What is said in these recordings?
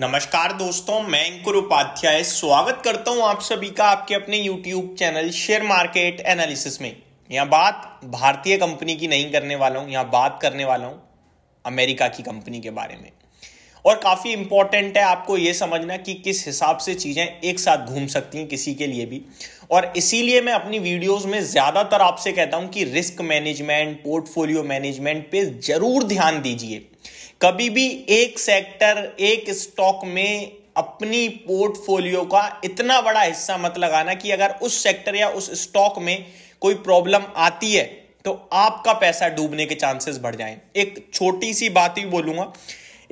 नमस्कार दोस्तों मैं अंकुर उपाध्याय स्वागत करता हूं आप सभी का आपके अपने YouTube channel share market analysis में यह बात भारतीय कंपनी की नहीं करने वाला हूं यहां बात करने वाला हूं अमेरिका की कंपनी के बारे में और काफ़ी इंपॉर्टेंट है आपको ये समझना कि किस हिसाब से चीज़ें एक साथ घूम सकती हैं किसी के लिए भी और इसीलिए मैं अपनी वीडियोस में ज़्यादातर आपसे कहता हूं कि रिस्क मैनेजमेंट पोर्टफोलियो मैनेजमेंट पे ज़रूर ध्यान दीजिए कभी भी एक सेक्टर एक स्टॉक में अपनी पोर्टफोलियो का इतना बड़ा हिस्सा मत लगाना कि अगर उस सेक्टर या उस स्टॉक में कोई प्रॉब्लम आती है तो आपका पैसा डूबने के चांसेस बढ़ जाएं एक छोटी सी बात ही बोलूंगा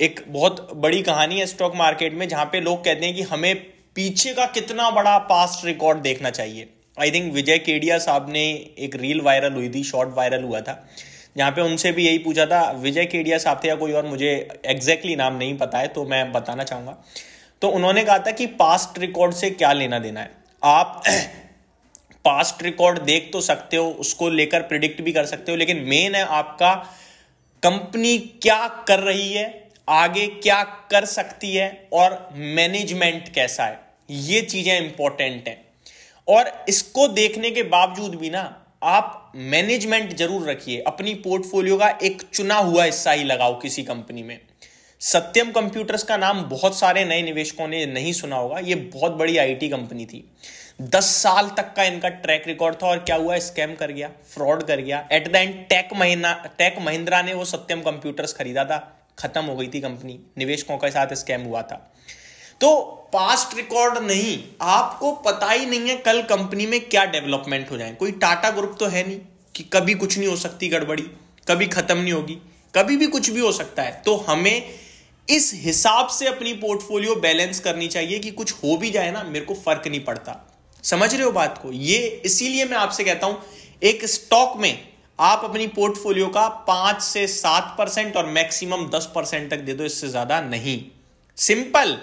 एक बहुत बड़ी कहानी है स्टॉक मार्केट में जहां पे लोग कहते हैं कि हमें पीछे का कितना बड़ा पास्ट रिकॉर्ड देखना चाहिए आई थिंक विजय केडिया साहब ने एक रील वायरल हुई थी शॉर्ट वायरल हुआ था यहाँ पे उनसे भी यही पूछा था विजय केडिया साहब थे या कोई और मुझे एग्जैक्टली नाम नहीं पता है तो मैं बताना चाहूँगा तो उन्होंने कहा था कि पास्ट रिकॉर्ड से क्या लेना देना है आप पास्ट रिकॉर्ड देख तो सकते हो उसको लेकर प्रिडिक्ट भी कर सकते हो लेकिन मेन है आपका कंपनी क्या कर रही है आगे क्या कर सकती है और मैनेजमेंट कैसा है ये चीजें इंपॉर्टेंट हैं और इसको देखने के बावजूद भी ना आप मैनेजमेंट जरूर रखिए अपनी पोर्टफोलियो का एक चुना हुआ हिस्सा ही लगाओ किसी कंपनी में सत्यम कंप्यूटर्स का नाम बहुत सारे नए निवेशकों ने नहीं सुना होगा ये बहुत बड़ी आईटी कंपनी थी दस साल तक का इनका ट्रैक रिकॉर्ड था और क्या हुआ स्कैम कर गया फ्रॉड कर गया एट द एंड टेक महिना टेक महिंद्रा ने वो सत्यम कंप्यूटर्स खरीदा था खत्म हो गई थी कंपनी निवेशकों के साथ स्कैम हुआ था तो पास्ट रिकॉर्ड नहीं आपको पता ही नहीं है कल कंपनी में क्या डेवलपमेंट हो जाए कोई टाटा ग्रुप तो है नहीं कि कभी कुछ नहीं हो सकती गड़बड़ी कभी खत्म नहीं होगी कभी भी कुछ भी हो सकता है तो हमें इस हिसाब से अपनी पोर्टफोलियो बैलेंस करनी चाहिए कि कुछ हो भी जाए ना मेरे को फर्क नहीं पड़ता समझ रहे हो बात को ये इसीलिए मैं आपसे कहता हूं एक स्टॉक में आप अपनी पोर्टफोलियो का पांच से सात परसेंट और मैक्सिमम दस परसेंट तक दे दो इससे ज्यादा नहीं सिंपल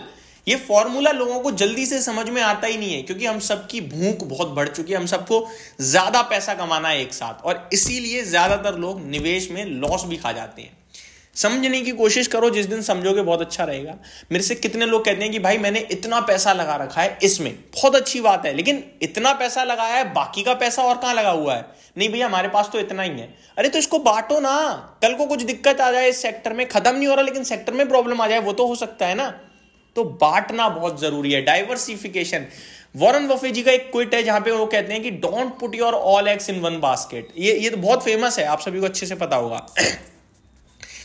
ये फॉर्मूला लोगों को जल्दी से समझ में आता ही नहीं है क्योंकि हम सबकी भूख बहुत बढ़ चुकी है हम सबको ज्यादा पैसा कमाना है एक साथ और इसीलिए ज्यादातर लोग निवेश में लॉस भी खा जाते हैं समझने की कोशिश करो जिस दिन समझोगे बहुत अच्छा रहेगा मेरे से कितने लोग कहते हैं कि भाई मैंने इतना पैसा लगा रखा है इसमें बहुत अच्छी बात है लेकिन इतना पैसा लगाया है बाकी का पैसा और कहाँ लगा हुआ है नहीं भैया हमारे पास तो इतना ही है अरे तो इसको बांटो ना कल को कुछ दिक्कत आ जाए इस सेक्टर में खत्म नहीं हो रहा लेकिन सेक्टर में प्रॉब्लम आ जाए वो तो हो सकता है ना तो बांटना बहुत जरूरी है डाइवर्सिफिकेशन वॉरन बफे जी का एक क्विट है जहां पे वो कहते हैं कि don't put your all eggs in one basket ये ये तो बहुत फेमस है आप सभी को अच्छे से पता होगा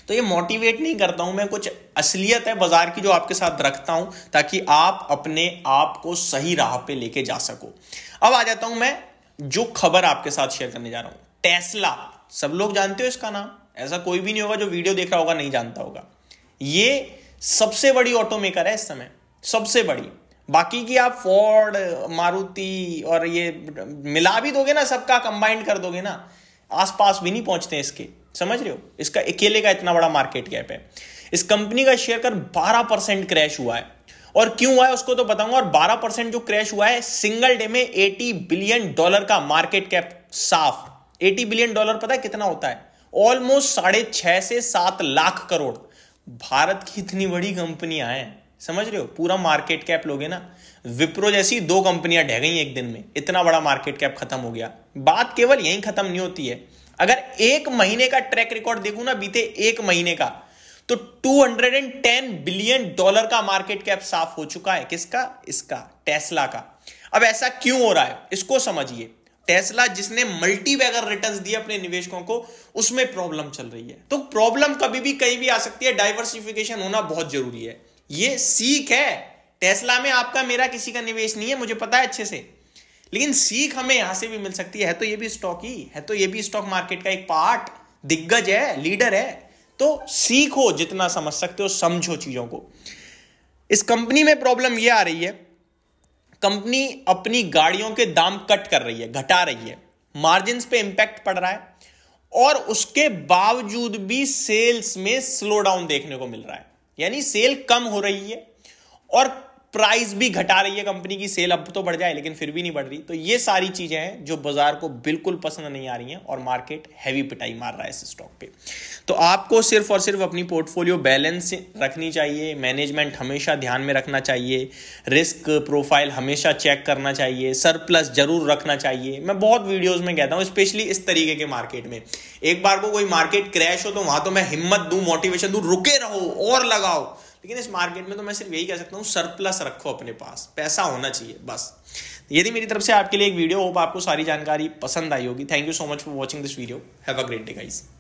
तो ये मोटिवेट नहीं करता हूं मैं कुछ असलियत है बाजार की जो आपके साथ रखता हूं ताकि आप अपने आप को सही राह पे लेके जा सको अब आ जाता हूं मैं जो खबर आपके साथ शेयर करने जा रहा हूं टेस्ला सब लोग जानते हो इसका नाम ऐसा कोई भी नहीं होगा जो वीडियो देख रहा होगा नहीं जानता होगा ये सबसे बड़ी ऑटोमेकर है इस समय सबसे बड़ी बाकी की आप फोर्ड मारुति और ये मिला भी दोगे ना सबका कंबाइंड कर दोगे ना आसपास भी नहीं पहुंचते इसके समझ रहे हो इसका अकेले का इतना बड़ा मार्केट कैप है इस कंपनी का शेयर कर 12 परसेंट क्रैश हुआ है और क्यों हुआ है उसको तो बताऊंगा और 12 परसेंट जो क्रैश हुआ है सिंगल डे में 80 बिलियन डॉलर का मार्केट कैप साफ 80 बिलियन डॉलर पता है कितना होता है ऑलमोस्ट साढ़े छह से सात लाख करोड़ भारत की इतनी बड़ी कंपनियां हैं समझ रहे हो पूरा मार्केट कैप लोगे ना विप्रो जैसी दो कंपनियां ढह गई एक दिन में इतना बड़ा मार्केट कैप खत्म हो गया बात केवल यही खत्म नहीं होती है अगर एक महीने का ट्रैक रिकॉर्ड देखू ना बीते एक महीने का तो 210 बिलियन डॉलर का मार्केट कैप साफ हो चुका है किसका इसका टेस्ला का अब ऐसा क्यों हो रहा है इसको समझिए टेस्ला जिसने मल्टी बैगर रिटर्न दिए अपने निवेशकों को उसमें प्रॉब्लम चल रही है तो प्रॉब्लम कभी भी कहीं भी आ सकती है डाइवर्सिफिकेशन होना बहुत जरूरी है ये सीख है टेस्ला में आपका मेरा किसी का निवेश नहीं है मुझे पता है अच्छे से लेकिन सीख हमें यहां से भी मिल सकती है, है तो ये भी स्टॉक ही है तो ये भी स्टॉक मार्केट का एक पार्ट दिग्गज है लीडर है तो सीखो जितना समझ सकते हो समझो चीजों को इस कंपनी में प्रॉब्लम ये आ रही है कंपनी अपनी गाड़ियों के दाम कट कर रही है घटा रही है मार्जिन पे इंपैक्ट पड़ रहा है और उसके बावजूद भी सेल्स में स्लो डाउन देखने को मिल रहा है यानी सेल कम हो रही है और प्राइस भी घटा रही है कंपनी की सेल अब तो बढ़ जाए लेकिन फिर भी नहीं बढ़ रही तो ये सारी चीजें हैं जो बाजार को बिल्कुल पसंद नहीं आ रही हैं और मार्केट हैवी पिटाई मार रहा है इस स्टॉक पे तो आपको सिर्फ और सिर्फ अपनी पोर्टफोलियो बैलेंस रखनी चाहिए मैनेजमेंट हमेशा ध्यान में रखना चाहिए रिस्क प्रोफाइल हमेशा चेक करना चाहिए सरप्लस जरूर रखना चाहिए मैं बहुत वीडियोज में कहता हूँ स्पेशली इस तरीके के मार्केट में एक बार को कोई मार्केट क्रैश हो तो वहां तो मैं हिम्मत दू मोटिवेशन दू रुके रहो और लगाओ लेकिन इस मार्केट में तो मैं सिर्फ यही कह सकता हूँ सरप्लस रखो अपने पास पैसा होना चाहिए बस यदि मेरी तरफ से आपके लिए एक वीडियो होप आपको सारी जानकारी पसंद आई होगी thank you so much for watching this video have a great day guys